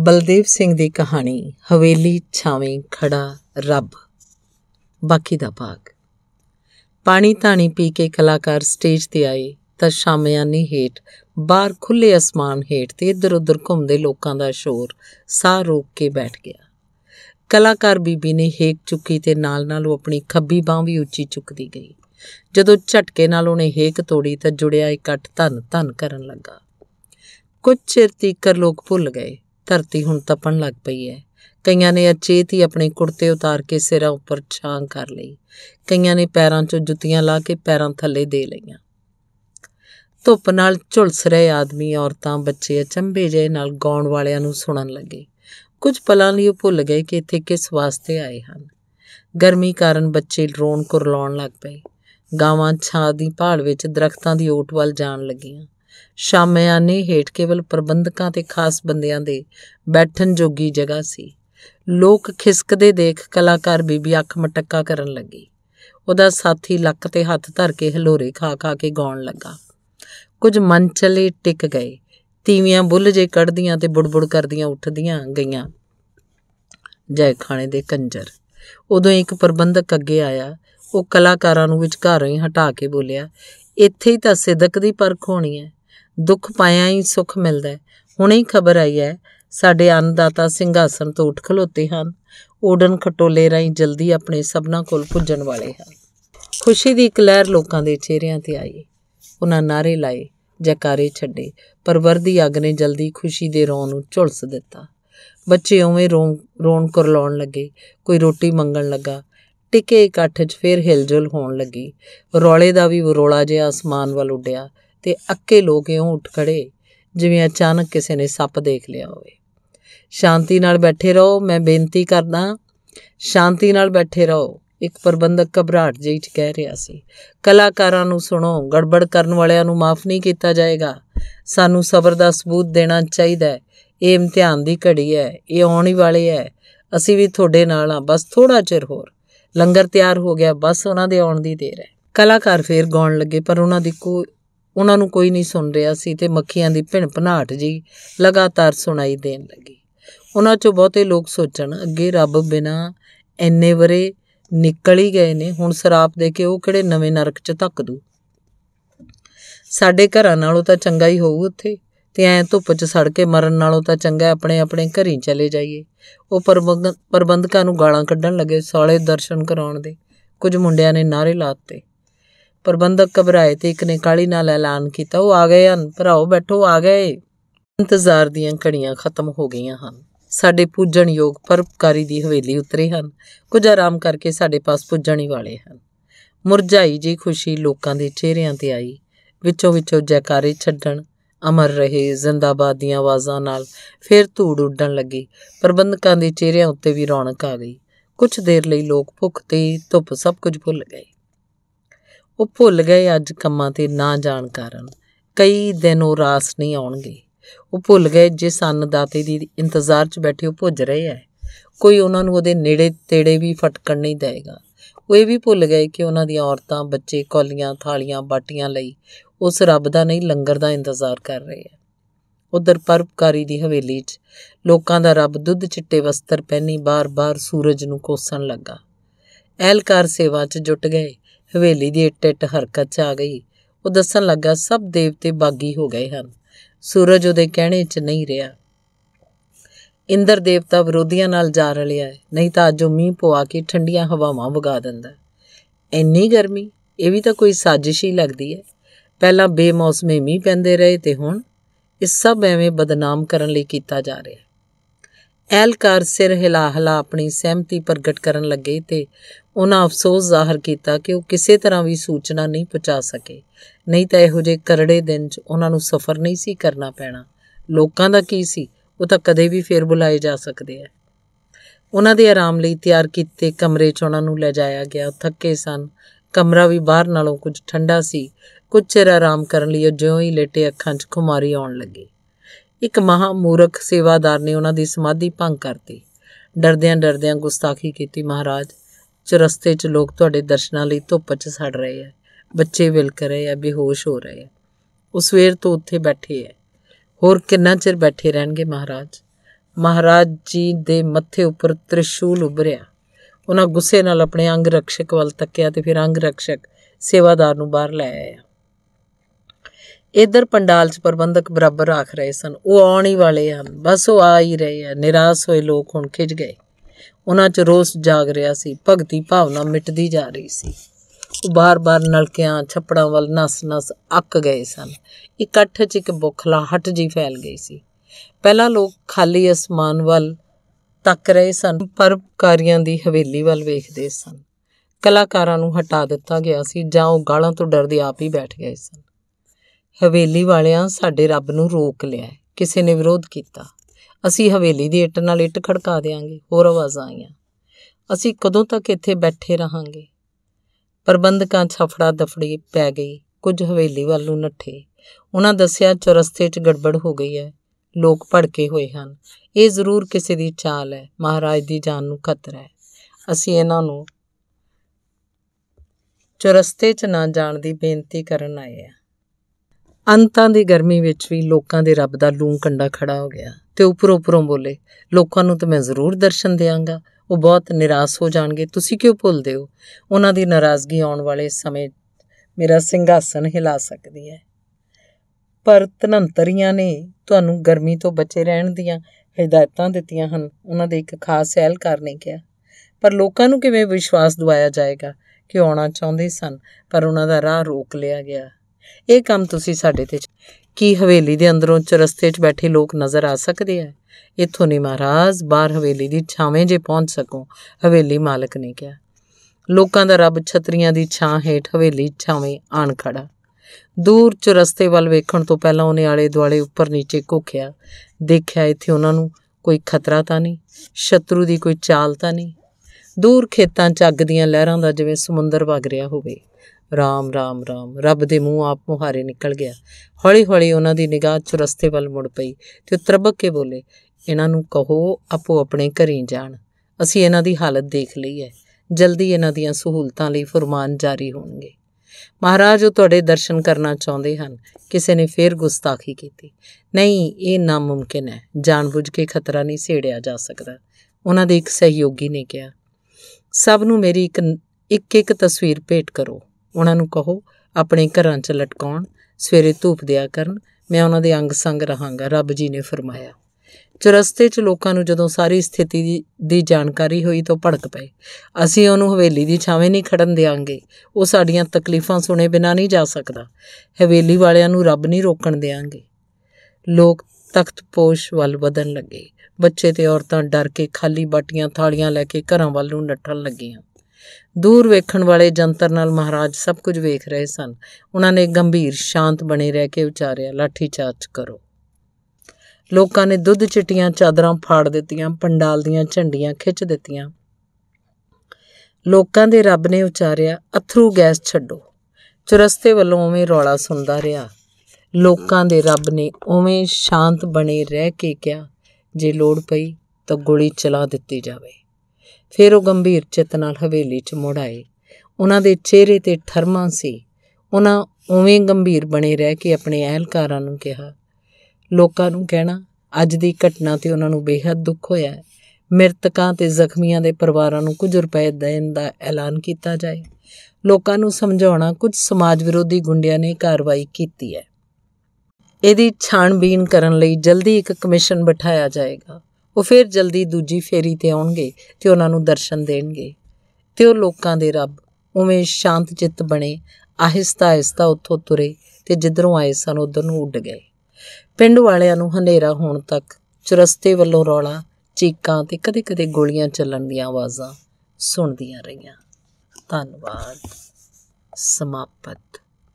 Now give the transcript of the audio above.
ਬਲਦੇਵ ਸਿੰਘ ਦੀ ਕਹਾਣੀ ਹਵੇਲੀ ਛਾਵੇਂ ਖੜਾ ਰੱਬ ਬਾਕੀ ਦਾ ਭਾਗ ਪਾਣੀ ਧਾਣੀ ਪੀ ਕੇ ਕਲਾਕਾਰ ਸਟੇਜ ਤੇ ਆਏ ਤਾਂ ਸ਼ਾਮਿਆਨੀ ਹੇਟ ਬਾਹਰ ਖੁੱਲੇ ਅਸਮਾਨ ਹੇਠ ਤੇ ਇੱਧਰ ਉੱਧਰ ਘੁੰਮਦੇ ਲੋਕਾਂ ਦਾ ਸ਼ੋਰ ਸਾਹ ਰੋਕ ਕੇ ਬੈਠ ਗਿਆ ਕਲਾਕਾਰ ਬੀਬੀ ਨੇ ਹੇਕ ਚੁੱਕੀ ਤੇ ਨਾਲ-ਨਾਲ ਉਹ ਆਪਣੀ ਖੱਬੀ ਬਾਹ ਵੀ ਉੱਚੀ ਚੁੱਕਦੀ ਗਈ ਜਦੋਂ ਝਟਕੇ ਨਾਲ ਉਹਨੇ ਹੇਕ ਤੋੜੀ ਤਾਂ ਜੁੜਿਆ ਇਕੱਠ ਧੰਨ ਧੰਨ ਕਰਨ ਲੱਗਾ ਕੁਝ ਚਿਰ ਤੀਕਰ ਲੋਕ ਭੁੱਲ ਗਏ ਧਰਤੀ ਹੁਣ ਤਪਣ ਲੱਗ ਪਈ ਹੈ ਕਈਆਂ ਨੇ ਅਚੇਤ ਹੀ ਆਪਣੇ ਕੁੜਤੇ ਉਤਾਰ ਕੇ ਸਿਰਾਂ ਉੱਪਰ ਛਾਂ ਕਰ ਲਈ ਕਈਆਂ ਨੇ ਪੈਰਾਂ 'ਚੋਂ ਜੁੱਤੀਆਂ ਲਾ ਕੇ ਪੈਰਾਂ ਥੱਲੇ ਦੇ ਲਈਆਂ ਧੁੱਪ ਨਾਲ ਝੁਲਸ ਰਹੇ ਆਦਮੀ ਔਰਤਾਂ ਬੱਚੇ ਅਚੰਭੇ ਜੇ ਨਾਲ ਗਾਉਣ ਵਾਲਿਆਂ ਨੂੰ ਸੁਣਨ ਲੱਗੇ ਕੁਝ ਪਲਾਂ ਲਈ ਉਹ ਭੁੱਲ ਗਏ ਕਿ ਇੱਥੇ ਕਿਸ ਵਾਸਤੇ ਆਏ ਹਨ ਗਰਮੀ ਕਾਰਨ ਬੱਚੇ ਰੋਣ ਕੁਰਲਾਉਣ ਲੱਗ ਪਏ ਗਾਵਾਂ ਛਾਂ ਦੀ ਪਹਾੜ ਵਿੱਚ ਦਰਖਤਾਂ ਦੀ ਓਟ ਵੱਲ ਜਾਣ ਲੱਗੀਆਂ ਸ਼ਾਮਿਆਨੇ ਹੇਠ ਕੇਵਲ ਪ੍ਰਬੰਧਕਾਂ ਤੇ ਖਾਸ ਬੰਦਿਆਂ ਦੇ ਬੈਠਣ ਜੋਗੀ ਜਗ੍ਹਾ ਸੀ ਲੋਕ ਖਿਸਕਦੇ ਦੇਖ ਕਲਾਕਾਰ ਬੀਬੀ ਅੱਖ ਮਟੱਕਾ ਕਰਨ ਲੱਗੀ ਉਹਦਾ ਸਾਥੀ ਲੱਕ ਤੇ ਹੱਥ ਧਰ ਕੇ ਹਲੋਰੇ ਖਾ ਖਾ ਕੇ ਗਾਉਣ ਲੱਗਾ ਕੁਝ ਮਨ ਚਲੇ ਟਿਕ ਗਏ ਤੀਵੀਆਂ ਬੁੱਲ ਜੇ ਕੱਢਦੀਆਂ ਤੇ ਬੁੜਬੁੜ ਕਰਦੀਆਂ ਉੱਠਦੀਆਂ ਗਈਆਂ ਜੈ ਖਾਣੇ ਦੇ ਕੰਜਰ ਉਦੋਂ ਇੱਕ ਪ੍ਰਬੰਧਕ ਅੱਗੇ ਆਇਆ ਉਹ ਕਲਾਕਾਰਾਂ ਨੂੰ ਵਿਚਕਾਰੋਂ ਹੀ ਹਟਾ ਕੇ ਬੋਲਿਆ ਇੱਥੇ ਹੀ ਤਾਂ ਸਿਦਕ ਦੀ ਪਰਖ ਹੋਣੀ ਹੈ ਦੁੱਖ ਪਾਇਆ ਹੀ ਸੁੱਖ ਮਿਲਦਾ ਹੁਣੇ ਹੀ ਖਬਰ ਆਈ ਹੈ ਸਾਡੇ ਅੰਨਦਾਤਾ ਸਿੰਘਾਸਨ ਤੋਂ ਉੱਠ ਖਲੋਤੇ ਹਨ ਓਡਨ ਖਟੋਲੇ ਰਾਈ ਜਲਦੀ ਆਪਣੇ ਸਭਨਾ ਕੋਲ ਪੁੱਜਣ ਵਾਲੇ ਹਨ ਖੁਸ਼ੀ ਦੀ ਇੱਕ ਲਹਿਰ ਲੋਕਾਂ ਦੇ ਚਿਹਰਿਆਂ ਤੇ ਆਈ ਉਹਨਾਂ ਨਾਰੇ ਲਾਏ ਜਕਾਰੇ ਛੱਡੇ ਪਰ ਵਰਦੀ ਅੱਗ ਨੇ ਜਲਦੀ ਖੁਸ਼ੀ ਦੇ ਰੌਣ ਨੂੰ ਝੁਲਸ ਦਿੱਤਾ ਬੱਚੇ ਉਵੇਂ ਰੋਣ ਕਰਲਾਉਣ ਲੱਗੇ ਕੋਈ ਰੋਟੀ ਮੰਗਣ ਲੱਗਾ ਟਿੱਕੇ ਇਕੱਠ 'ਚ ਫੇਰ ਹਿਲਜੁਲ ਹੋਣ ਲੱਗੀ ਰੌਲੇ ਦਾ ਵੀ ਰੋਲਾ ਜਿਹਾ ਅਸਮਾਨ ਵੱਲ ਉੱਡਿਆ ਤੇ ਅੱਕੇ ਲੋਕ ਇਉਂ ਉੱਠ ਖੜੇ ਜਿਵੇਂ ਅਚਾਨਕ ਕਿਸੇ ਨੇ ਸੱਪ ਦੇਖ ਲਿਆ ਹੋਵੇ ਸ਼ਾਂਤੀ ਨਾਲ ਬੈਠੇ ਰਹੋ ਮੈਂ ਬੇਨਤੀ ਕਰਦਾ ਸ਼ਾਂਤੀ ਨਾਲ ਬੈਠੇ ਰਹੋ ਇੱਕ ਪ੍ਰਬੰਧਕ ਘਬਰਾਟ ਜਿਹੀ ਚ ਕਹਿ ਰਿਹਾ ਸੀ ਕਲਾਕਾਰਾਂ ਨੂੰ ਸੁਣੋ ਗੜਬੜ ਕਰਨ ਵਾਲਿਆਂ ਨੂੰ ਮਾਫ ਨਹੀਂ ਕੀਤਾ ਜਾਏਗਾ ਸਾਨੂੰ ਸਬਰ ਦਾ ਸਬੂਤ ਦੇਣਾ ਚਾਹੀਦਾ ਹੈ ਇਹ ਇਮਤਿਹਾਨ ਦੀ ਘੜੀ ਹੈ ਇਹ ਆਉਣ ਹੀ ਵਾਲੀ ਹੈ ਅਸੀਂ ਵੀ ਤੁਹਾਡੇ ਨਾਲ ਆ ਬਸ ਥੋੜਾ ਚਿਰ ਹੋਰ ਲੰਗਰ ਤਿਆਰ ਹੋ ਗਿਆ ਬਸ ਉਹਨਾਂ ਦੇ ਆਉਣ ਦੀ ਦੇਰ ਹੈ ਕਲਾਕਾਰ ਫੇਰ ਗਾਉਣ ਲੱਗੇ ਪਰ ਉਹਨਾਂ ਦੀ ਕੋਈ ਉਹਨਾਂ ਨੂੰ ਕੋਈ ਨਹੀਂ ਸੁਣ ਰਿਹਾ ਸੀ ਤੇ ਮੱਖੀਆਂ ਦੀ ਭਿਣ-ਭਨਾਟ ਜੀ ਲਗਾਤਾਰ ਸੁਣਾਈ ਦੇਣ ਲੱਗੀ ਉਹਨਾਂ ਚੋਂ ਬਹੁਤੇ ਲੋਕ ਸੋਚਣ ਅੱਗੇ ਰੱਬ ਬਿਨਾ ਐਨੇ ਵਰੇ ਨਿਕਲ ਹੀ ਗਏ ਨੇ ਹੁਣ ਸਰਾਪ ਦੇ ਕੇ ਉਹ ਕਿਹੜੇ ਨਵੇਂ ਨਰਕ 'ਚ ਧੱਕ ਦੂ ਸਾਡੇ ਘਰਾਂ ਨਾਲੋਂ ਤਾਂ ਚੰਗਾ ਹੀ ਹੋਊ ਉੱਥੇ ਤੇ ਐ ਧੁੱਪ 'ਚ ਸੜ ਕੇ ਮਰਨ ਨਾਲੋਂ ਤਾਂ ਚੰਗਾ ਆਪਣੇ ਆਪਣੇ ਘਰੀ ਚਲੇ ਜਾਈਏ ਉਹ ਪ੍ਰਬੰਧਕਾਂ ਨੂੰ ਗਾਲਾਂ ਕੱਢਣ ਲੱਗੇ ਸਾਲੇ ਦਰਸ਼ਨ ਕਰਾਉਣ ਦੇ ਕੁਝ ਮੁੰਡਿਆਂ ਨੇ ਨਾਰੇ ਲਾਤੇ ਪ੍ਰਬੰਧਕ ਘਬਰਾਏ ਤੇ ਇੱਕ ਨੇ ਕਾਲੀ ਨਾਲ ਐਲਾਨ ਕੀਤਾ ਉਹ ਆ ਗਏ ਹਨ ਭਰਾਓ ਬੈਠੋ ਆ ਗਏ ਇੰਤਜ਼ਾਰ ਦੀਆਂ ਘੜੀਆਂ ਖਤਮ ਹੋ ਗਈਆਂ ਹਨ ਸਾਡੇ ਪੂਜਣਯੋਗ ਪਰਪਕਾਰੀ ਦੀ ਹਵੇਲੀ ਉਤਰੇ ਹਨ ਕੁਝ ਆਰਾਮ ਕਰਕੇ ਸਾਡੇ ਪਾਸ ਪੁੱਜਣ ਹੀ ਵਾਲੇ ਹਨ ਮੁਰਝਾਈ ਜੀ ਖੁਸ਼ੀ ਲੋਕਾਂ ਦੇ ਚਿਹਰਿਆਂ ਤੇ ਆਈ ਵਿੱਚੋਂ ਵਿੱਚੋਂ ਜੈਕਾਰੇ ਛੱਡਣ ਅਮਰ ਰਹੇ ਜ਼ਿੰਦਾਬਾਦ ਦੀਆਂ ਆਵਾਜ਼ਾਂ ਨਾਲ ਫਿਰ ਧੂੜ ਉੱਡਣ ਲੱਗੀ ਪ੍ਰਬੰਧਕਾਂ ਦੇ ਚਿਹਰਿਆਂ ਉੱਤੇ ਵੀ ਰੌਣਕ ਆ ਗਈ ਕੁਝ ਦੇਰ ਲਈ ਲੋਕ ਭੁੱਖ ਤੇ ਧੁੱਪ ਸਭ ਕੁਝ ਭੁੱਲ ਗਏ ਉਹ ਭੁੱਲ ਗਏ ਅੱਜ ਕੰਮਾਂ ਤੇ ਨਾ ਜਾਣ ਕਾਰਨ ਕਈ ਦਿਨ ਉਹ ਰਾਸ ਨਹੀਂ ਆਉਣਗੇ ਉਹ ਭੁੱਲ ਗਏ ਜਿਸ ਅੰਨਦਾਤੇ ਦੀ ਇੰਤਜ਼ਾਰ 'ਚ ਬੈਠੇ ਉਹ ਭੁੱਜ ਰਹੇ ਐ ਕੋਈ ਉਹਨਾਂ ਨੂੰ ਉਹਦੇ ਨੇੜੇ ਤੇੜੇ ਵੀ ਫਟਕਣ ਨਹੀਂ ਦੇਵੇਗਾ ਉਹ ਇਹ ਵੀ ਭੁੱਲ ਗਏ ਕਿ ਉਹਨਾਂ ਦੀਆਂ ਔਰਤਾਂ ਬੱਚੇ ਕੋਲੀਆਂ ਥਾਲੀਆਂ ਬਾਟੀਆਂ ਲਈ ਉਸ ਰੱਬ ਦਾ ਨਹੀਂ ਲੰਗਰ ਦਾ ਇੰਤਜ਼ਾਰ ਕਰ ਰਹੇ ਐ ਉਧਰ ਪਰਪਕਾਰੀ ਦੀ ਹਵੇਲੀ 'ਚ ਲੋਕਾਂ ਦਾ ਰੱਬ ਦੁੱਧ ਚਿੱਟੇ ਵਸਤਰ ਪਹਿਨੀ ਬਾਰ-ਬਾਰ ਸੂਰਜ ਨੂੰ ਕੋਸਣ ਲੱਗਾ ਐਲਕਾਰ ਸੇਵਾ 'ਚ ਜੁਟ ਗਏ ਹਵੇਲੀ ਦੀ ਟਟ ਹਰਕਤ 'ਚ ਆ ਗਈ ਉਹ ਦੱਸਣ ਲੱਗਾ ਸਭ ਦੇਵਤੇ ਬਾਗੀ ਹੋ ਗਏ ਹਨ ਸੂਰਜ ਉਹਦੇ ਕਹਿਣੇ 'ਚ ਨਹੀਂ ਰਿਹਾ ਇੰਦਰ ਦੇਵਤਾ ਵਿਰੋਧੀਆਂ ਨਾਲ ਜਾ ਰਲਿਆ ਹੈ ਨਹੀਂ ਤਾਂ ਅੱਜ ਉਹ ਮੀਂਹ ਪਵਾ ਕੇ ਠੰਡੀਆਂ ਹਵਾਵਾਂ ਵਗਾ ਦਿੰਦਾ ਇੰਨੀ ਗਰਮੀ ਇਹ ਵੀ ਤਾਂ ਕੋਈ ਸਾਜ਼ਿਸ਼ ਹੀ ਲੱਗਦੀ ਹੈ ਪਹਿਲਾਂ ਬੇਮੌਸਮੇ ਮੀਂਹ ਪੈਂਦੇ ਰਹੇ ਤੇ ਹੁਣ ਇਹ ਸਭ ਐਵੇਂ ਬਦਨਾਮ ਕਰਨ ਲਈ ਕੀਤਾ ਜਾ ਰਿਹਾ ਐਲਕਾਰ ਸਿਰ ਹਿਲਾ-ਹਿਲਾ ਆਪਣੀ ਸਹਿਮਤੀ ਪ੍ਰਗਟ ਕਰਨ ਲੱਗੇ ਤੇ ਉਹਨਾਂ ਅਫਸੋਸ ਜ਼ਾਹਰ ਕੀਤਾ ਕਿ ਉਹ ਕਿਸੇ ਤਰ੍ਹਾਂ ਵੀ ਸੂਚਨਾ ਨਹੀਂ ਪਹੁੰਚਾ ਸਕੇ ਨਹੀਂ ਤਾਂ ਇਹੋ ਜਿਹੇ ਕਰੜੇ ਦਿਨ 'ਚ ਉਹਨਾਂ ਨੂੰ ਸਫ਼ਰ ਨਹੀਂ ਸੀ ਕਰਨਾ ਪੈਣਾ ਲੋਕਾਂ ਦਾ ਕੀ ਸੀ ਉਹ ਤਾਂ ਕਦੇ ਵੀ ਫੇਰ ਬੁਲਾਏ ਜਾ ਸਕਦੇ ਆ ਉਹਨਾਂ ਦੇ ਆਰਾਮ ਲਈ ਤਿਆਰ ਕੀਤੇ ਕਮਰੇ 'ਚ ਉਹਨਾਂ ਨੂੰ ਲੈ ਜਾਇਆ ਗਿਆ ਥੱਕੇ ਸਨ ਕਮਰਾ ਵੀ ਬਾਹਰ ਨਾਲੋਂ ਕੁਝ ਠੰਡਾ ਸੀ ਕੁਝ ਚਿਰ ਆਰਾਮ ਕਰਨ ਲਈ ਜਿਉਂ ਹੀ ਲੇਟੇ ਅੱਖਾਂ 'ਚ ਖੁਮਾਰੀ ਆਉਣ ਲੱਗੀ ਇੱਕ ਮਹਾ ਮੂਰਖ ਸੇਵਾਦਾਰ ਨੇ ਉਹਨਾਂ ਦੀ ਸਮਾਧੀ ਭੰਗ ਕਰਤੀ ਡਰਦਿਆਂ ਡਰਦਿਆਂ ਗੁਸਤਾਖੀ ਕੀਤੀ ਮਹਾਰਾਜ ਚ ਰਸਤੇ 'ਚ ਲੋਕ ਤੁਹਾਡੇ ਦਰਸ਼ਨਾਂ ਲਈ ਧੁੱਪ 'ਚ ਸੜ ਰਹੇ ਆ ਬੱਚੇ ਵਿਲਕ ਰਹੇ ਆ ਬੇਹੋਸ਼ ਹੋ ਰਹੇ ਆ ਉਹ ਸਵੇਰ ਤੋਂ ਉੱਥੇ ਬੈਠੇ ਆ ਹੋਰ ਕਿੰਨਾ ਚਿਰ ਬੈਠੇ ਰਹਿਣਗੇ ਮਹਾਰਾਜ ਮਹਾਰਾਜ ਜੀ ਦੇ ਮੱਥੇ ਉੱਪਰ ਤ੍ਰਿਸ਼ੂਲ ਉਭਰਿਆ ਉਹਨਾਂ ਗੁੱਸੇ ਨਾਲ ਆਪਣੇ ਅੰਗ ਰਕਸ਼ਕ ਵੱਲ ਤੱਕਿਆ ਤੇ ਫਿਰ ਅੰਗ ਰਕਸ਼ਕ ਸੇਵਾਦਾਰ ਨੂੰ ਬਾਹਰ ਲੈ ਆਇਆ ਇਧਰ ਪੰਡਾਲ 'ਚ ਪ੍ਰਬੰਧਕ ਬਰਾਬਰ ਆਖ ਰਹੇ ਸਨ ਉਹ ਆਉਣ ਹੀ ਵਾਲੇ ਹਨ ਬਸ ਉਹ ਆ ਹੀ ਰਹੇ ਆ ਨਿਰਾਸ਼ ਹੋਏ ਲੋਕ ਹੁਣ ਖਿੱਚ ਗਏ ਉਹਨਾਂ 'ਚ ਰੋਸ ਜਾਗ ਰਿਹਾ ਸੀ ਭਗਤੀ ਭਾਵਨਾ ਮਿਟਦੀ ਜਾ ਰਹੀ ਸੀ ਉਹ ਬਾਰ-ਬਾਰ ਨਲਕਿਆਂ ਛੱਪੜਾਂ ਵੱਲ ਨਸ-ਨਸ ਅੱਕ ਗਏ ਸਨ ਇਕੱਠ 'ਚ ਇੱਕ ਬੁਖਲਾਹਟ ਜੀ ਫੈਲ ਗਈ ਸੀ ਪਹਿਲਾਂ ਲੋਕ ਖਾਲੀ ਅਸਮਾਨ ਵੱਲ ਤੱਕ ਰਹੇ ਸਨ ਪਰਪਕਾਰੀਆਂ ਦੀ ਹਵੇਲੀ ਵੱਲ ਵੇਖਦੇ ਸਨ ਕਲਾਕਾਰਾਂ ਨੂੰ ਹਟਾ ਦਿੱਤਾ ਗਿਆ ਸੀ ਜਾਂ ਉਹ ਗਾਲਾਂ ਤੋਂ ਡਰਦੇ ਆਪ ਹੀ ਬੈਠ ਗਏ ਸਨ ਹਵੇਲੀ ਵਾਲਿਆਂ ਸਾਡੇ ਰੱਬ ਨੂੰ ਰੋਕ ਲਿਆ ਕਿਸੇ ਨੇ ਵਿਰੋਧ ਕੀਤਾ ਅਸੀਂ ਹਵੇਲੀ ਦੀ ਇੱਟ ਨਾਲ ਇੱਟ ਖੜਕਾ ਦੇਾਂਗੇ ਹੋਰ ਆਵਾਜ਼ਾਂ ਆਈਆਂ ਅਸੀਂ ਕਦੋਂ ਤੱਕ ਇੱਥੇ ਬੈਠੇ ਰਹਾਂਗੇ ਪ੍ਰਬੰਧਕਾਂ ਛਫੜਾ ਦਫੜੀ ਪੈ ਗਈ ਕੁਝ ਹਵੇਲੀ ਵੱਲ ਨੂੰ ਨੱਠੇ ਉਹਨਾਂ ਦੱਸਿਆ ਚੁਰਸਤੇ 'ਚ ਗੜਬੜ ਹੋ ਗਈ ਹੈ ਲੋਕ ਭੜਕੇ ਹੋਏ ਹਨ ਇਹ ਜ਼ਰੂਰ ਕਿਸੇ ਦੀ ਚਾਲ ਹੈ ਮਹਾਰਾਜ ਦੀ ਜਾਨ ਨੂੰ ਖਤਰਾ ਹੈ ਅਸੀਂ ਇਹਨਾਂ ਨੂੰ ਚੁਰਸਤੇ 'ਚ ਨਾ ਜਾਣ ਦੀ ਬੇਨਤੀ ਕਰਨ ਆਏ ਆ ਅੰਤਾਂ ਦੀ ਗਰਮੀ ਵਿੱਚ ਵੀ ਲੋਕਾਂ ਦੇ ਰੱਬ ਦਾ ਲੂੰ ਕੰਡਾ ਖੜਾ ਹੋ ਗਿਆ ਤੇ ਉਪਰੋਂ-ਉਪਰੋਂ ਬੋਲੇ ਲੋਕਾਂ ਨੂੰ ਤਾਂ ਮੈਂ ਜ਼ਰੂਰ ਦਰਸ਼ਨ ਦੇਵਾਂਗਾ ਉਹ ਬਹੁਤ ਨਿਰਾਸ਼ ਹੋ ਜਾਣਗੇ ਤੁਸੀਂ ਕਿਉਂ ਭੁੱਲਦੇ ਹੋ ਉਹਨਾਂ ਦੀ ਨਾਰਾਜ਼ਗੀ ਆਉਣ ਵਾਲੇ ਸਮੇਂ ਮੇਰਾ ਸਿੰਘਾਸਨ ਹਿਲਾ ਸਕਦੀ ਹੈ ਪਰ ਤਨੰਤਰੀਆਂ ਨੇ ਤੁਹਾਨੂੰ ਗਰਮੀ ਤੋਂ ਬਚੇ ਰਹਿਣ ਦੀਆਂ ਹਦਾਇਤਾਂ ਦਿੱਤੀਆਂ ਹਨ ਉਹਨਾਂ ਦੇ ਇੱਕ ਖਾਸ ਸਹਿਲਕਾਰ ਨੇ ਕਿਹਾ ਪਰ ਲੋਕਾਂ ਨੂੰ ਕਿਵੇਂ ਵਿਸ਼ਵਾਸ ਦਿਵਾਇਆ ਜਾਏਗਾ ਕਿ ਆਉਣਾ ਚਾਹੁੰਦੇ ਸਨ ਪਰ ਉਹਨਾਂ ਦਾ ਰਾਹ ਰੋਕ ਲਿਆ ਗਿਆ ਇਹ ਕੰਮ ਤੁਸੀਂ ਸਾਡੇ ਤੇ ਕੀ ਹਵੇਲੀ ਦੇ ਅੰਦਰੋਂ ਚਰਸਤੇ 'ਚ ਬੈਠੇ ਲੋਕ ਨਜ਼ਰ ਆ ਸਕਦੇ ਆ ਇੱਥੋਂ ਨਹੀਂ ਮਹਾਰਾਜ ਬਾਹਰ ਹਵੇਲੀ ਦੀ ਛਾਵੇਂ ਜੇ ਪਹੁੰਚ ਸਕੋ ਹਵੇਲੀ ਮਾਲਕ ਨੇ ਕਿਹਾ ਲੋਕਾਂ ਦਾ ਰੱਬ ਛਤਰੀਆਂ ਦੀ ਛਾਂ ਹੇਠ ਹਵੇਲੀ ਛਾਵੇਂ ਆਣ ਖੜਾ ਦੂਰ ਰਸਤੇ ਵੱਲ ਵੇਖਣ ਤੋਂ ਪਹਿਲਾਂ ਉਹਨੇ ਆਲੇ ਦੁਆਲੇ ਉੱਪਰ ਨੀਚੇ ਘੁੱਖਿਆ ਦੇਖਿਆ ਇੱਥੇ ਉਹਨਾਂ ਨੂੰ ਕੋਈ ਖਤਰਾ ਤਾਂ ਨਹੀਂ ਸ਼ਤਰੂ ਦੀ ਕੋਈ ਚਾਲ ਤਾਂ ਨਹੀਂ ਦੂਰ ਖੇਤਾਂ 'ਚ ਅੱਗ ਦੀਆਂ ਲਹਿਰਾਂ ਦਾ ਜਿਵੇਂ ਸਮੁੰਦਰ ਵਗ ਰਿਹਾ ਹੋਵੇ ਰਾਮ ਰਾਮ ਰਾਮ ਰੱਬ ਦੇ ਮੂੰਹ ਆਪ ਮੁਹਾਰੇ ਨਿਕਲ ਗਿਆ ਹੌਲੀ ਹੌਲੀ ਉਹਨਾਂ ਦੀ ਨਿਗਾਹ ਰਸਤੇ ਵੱਲ ਮੁੜ ਪਈ ਤੇ ਤਰਬਕ ਕੇ ਬੋਲੇ ਇਹਨਾਂ ਨੂੰ ਕਹੋ ਆਪੋ ਆਪਣੇ ਘਰੇ ਜਾਣ ਅਸੀਂ ਇਹਨਾਂ ਦੀ ਹਾਲਤ ਦੇਖ ਲਈ ਹੈ ਜਲਦੀ ਇਹਨਾਂ ਦੀਆਂ ਸਹੂਲਤਾਂ ਲਈ ਫਰਮਾਨ ਜਾਰੀ ਹੋਣਗੇ ਮਹਾਰਾਜ ਉਹ ਤੁਹਾਡੇ ਦਰਸ਼ਨ ਕਰਨਾ ਚਾਹੁੰਦੇ ਹਨ ਕਿਸੇ ਨੇ ਫੇਰ ਗੁਸਤਾਖੀ ਕੀਤੀ ਨਹੀਂ ਇਹ ਨਾ ਮੁਮਕਿਨ ਹੈ ਜਾਣਬੁੱਝ ਕੇ ਖਤਰਾ ਨਹੀਂ ਸੇੜਿਆ ਜਾ ਸਕਦਾ ਉਹਨਾਂ ਦੇ ਇੱਕ ਸਹਿਯੋਗੀ ਨੇ ਕਿਹਾ ਸਭ ਨੂੰ ਮੇਰੀ ਇੱਕ ਇੱਕ ਤਸਵੀਰ ਭੇਟ ਕਰੋ ਉਹਨਾਂ ਨੂੰ ਕਹੋ ਆਪਣੇ ਘਰਾਂ 'ਚ ਲਟਕਾਉਣ ਸਵੇਰੇ ਧੂਪ ਦਿਆ ਕਰਨ ਮੈਂ ਉਹਨਾਂ ਦੇ ਅੰਗ ਸੰਗ ਰਹਾਂਗਾ ਰੱਬ ਜੀ ਨੇ ਫਰਮਾਇਆ ਚਰਸਤੇ 'ਚ ਲੋਕਾਂ ਨੂੰ ਜਦੋਂ ਸਾਰੀ ਸਥਿਤੀ ਦੀ ਜਾਣਕਾਰੀ ਹੋਈ ਤਾਂ ਭੜਕ ਪਏ ਅਸੀਂ ਉਹਨੂੰ ਹਵੇਲੀ ਦੀ ਛਾਵੇਂ ਨਹੀਂ ਖੜਨ ਦੇਾਂਗੇ ਉਹ ਸਾਡੀਆਂ ਤਕਲੀਫਾਂ ਸੁਣੇ ਬਿਨਾਂ ਨਹੀਂ ਜਾ ਸਕਦਾ ਹਵੇਲੀ ਵਾਲਿਆਂ ਨੂੰ ਰੱਬ ਨਹੀਂ ਰੋਕਣ ਦੇਾਂਗੇ ਲੋਕ ਤਖਤਪੋਸ਼ ਵੱਲ ਵਧਣ ਲੱਗੇ ਬੱਚੇ ਤੇ ਔਰਤਾਂ ਡਰ ਕੇ ਖਾਲੀ ਬਾਟੀਆਂ ਥਾਲੀਆਂ ਲੈ ਕੇ ਘਰਾਂ ਵੱਲ ਨੂੰ ਨੱਠਣ ਲੱਗੀਆਂ ਦੂਰ ਵੇਖਣ ਵਾਲੇ ਜੰਤਰ ਨਾਲ ਮਹਾਰਾਜ ਸਭ ਕੁਝ ਵੇਖ ਰਹੇ ਸਨ ਉਹਨਾਂ ਨੇ ਗੰਭੀਰ ਸ਼ਾਂਤ ਬਣੇ ਰਹਿ ਕੇ ਉਚਾਰਿਆ ਲਾਠੀ ਚਾਰਜ ਕਰੋ ਲੋਕਾਂ ਨੇ ਦੁੱਧ ਚਿੱਟੀਆਂ ਚਾਦਰਾਂ ਫਾੜ ਦਿੱਤੀਆਂ ਪੰਡਾਲ ਦੀਆਂ ਝੰਡੀਆਂ ਖਿੱਚ ਦਿੱਤੀਆਂ ਲੋਕਾਂ ਦੇ ਰੱਬ ਨੇ ਉਚਾਰਿਆ ਅਥਰੂ ਗੈਸ ਛੱਡੋ ਚੁਰਸਤੇ ਵੱਲੋਂ ਉਵੇਂ ਰੌਲਾ ਸੁਣਦਾ ਰਿਹਾ ਲੋਕਾਂ ਦੇ ਰੱਬ ਨੇ ਉਵੇਂ ਸ਼ਾਂਤ ਬਣੇ ਰਹਿ ਕੇ ਕਿਹਾ ਜੇ ਲੋੜ ਪਈ ਤਾਂ ਗੋਲੀ ਚਲਾ ਦਿੱਤੀ ਜਾਵੇ ਫਿਰ ਉਹ ਗੰਭੀਰ ਚਿੱਤ ਨਾਲ ਹਵੇਲੀ 'ਚ ਮੁੜ ਆਏ ਉਹਨਾਂ ਦੇ ਚਿਹਰੇ ਤੇ ਠਰਮਾ ਸੀ ਉਹਨਾਂ ਉਵੇਂ ਗੰਭੀਰ ਬਣੇ ਰਹਿ ਕੇ ਆਪਣੇ ਅਹਿਲਕਾਰਾਂ ਨੂੰ ਕਿਹਾ ਲੋਕਾਂ ਨੂੰ ਕਹਿਣਾ ਅੱਜ ਦੀ ਘਟਨਾ ਤੇ ਉਹਨਾਂ ਨੂੰ ਬੇहद ਦੁੱਖ ਹੋਇਆ ਹੈ ਮ੍ਰਿਤਕਾਂ ਤੇ ਜ਼ਖਮੀਆਂ ਦੇ ਪਰਿਵਾਰਾਂ ਨੂੰ ਕੁਝ ਰੁਪਏ ਦੇਣ ਦਾ ਐਲਾਨ ਕੀਤਾ ਜਾਏ ਲੋਕਾਂ ਨੂੰ ਸਮਝਾਉਣਾ ਕੁਝ ਸਮਾਜ ਵਿਰੋਧੀ ਗੁੰਡਿਆਂ ਨੇ ਕਾਰਵਾਈ ਕੀਤੀ ਹੈ ਇਹਦੀ ਛਾਣਬੀਨ ਕਰਨ ਲਈ ਜਲਦੀ ਇੱਕ ਕਮਿਸ਼ਨ ਬਿਠਾਇਆ ਜਾਏਗਾ ਉਹ ਫਿਰ ਜਲਦੀ ਦੂਜੀ ਫੇਰੀ ਤੇ ਆਉਣਗੇ ਤੇ ਉਹਨਾਂ ਨੂੰ ਦਰਸ਼ਨ ਦੇਣਗੇ ਤੇ ਉਹ ਲੋਕਾਂ ਦੇ ਰੱਬ ਉਵੇਂ ਸ਼ਾਂਤ ਚਿੱਤ ਬਣੇ ਆਹਿਸਤਾ ਆਹਿਸਤਾ ਉੱਥੋਂ ਤੁਰੇ ਤੇ ਜਿੱਧਰੋਂ ਆਏ ਸਨ ਉਧਰ ਨੂੰ ਉੱਡ ਗਏ ਪਿੰਡ ਵਾਲਿਆਂ ਨੂੰ ਹਨੇਰਾ ਹੋਣ ਤੱਕ ਚਰਸਤੇ ਵੱਲੋਂ ਰੌਲਾ ਚੀਕਾਂ ਤੇ ਕਦੇ-ਕਦੇ ਗੋਲੀਆਂ ਚੱਲਣ ਦੀਆਂ ਆਵਾਜ਼ਾਂ ਸੁਣਦੀਆਂ ਰਹੀਆਂ ਧੰਨਵਾਦ ਸਮਾਪਤ